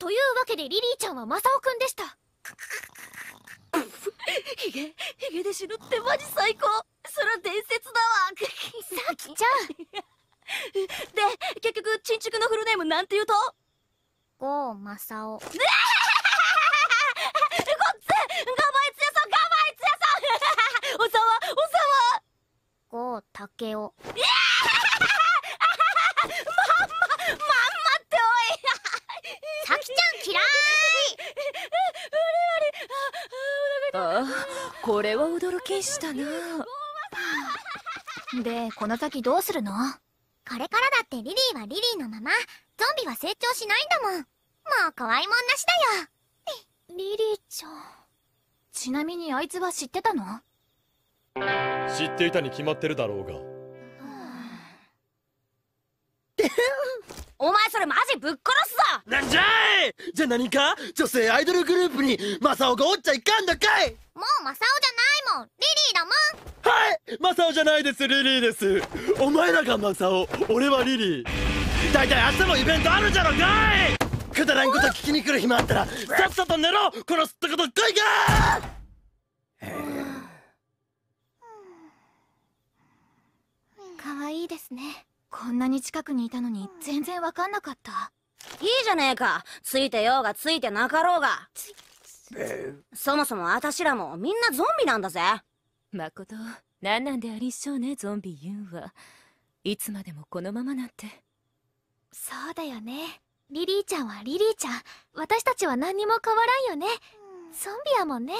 というわけでリリーちゃんはマサオくんでしたヒゲヒゲで死ぬってマジ最高そら伝説だわさきちゃんで結局新築のフルネームなんて言うとゴーマサオ ごっつガバイツ屋さんガバイツさん おさわおさわゴータケオえあこれは驚きしたなでこの先どうするのこれからだってリリーはリリーのままゾンビは成長しないんだもんもう怖いもんなしだよリリーちゃんちなみにあいつは知ってたの知っていたに決まってるだろうが お前それマジぶっ殺すぞなんじゃ何か女性アイドルグループにマサオがおっちゃいかんかいもうマサオじゃないもんリリーだもんはいマサオじゃないですリリーですお前らがマサオ俺はリリーだいたい明日もイベントあるじゃろかいくだらんこと聞きに来る暇あったらさっさと寝ろこのすったこといかいですねこんなに近くにいたのに全然わかんなかったいいじゃねえかついてようがついてなかろうがそもそもあたしらもみんなゾンビなんだぜまこと何なんでありっしょうねゾンビユンはいつまでもこのままなんてそうだよねリリーちゃんはリリーちゃん私たちは何にも変わらんよね、ゾンビやもんね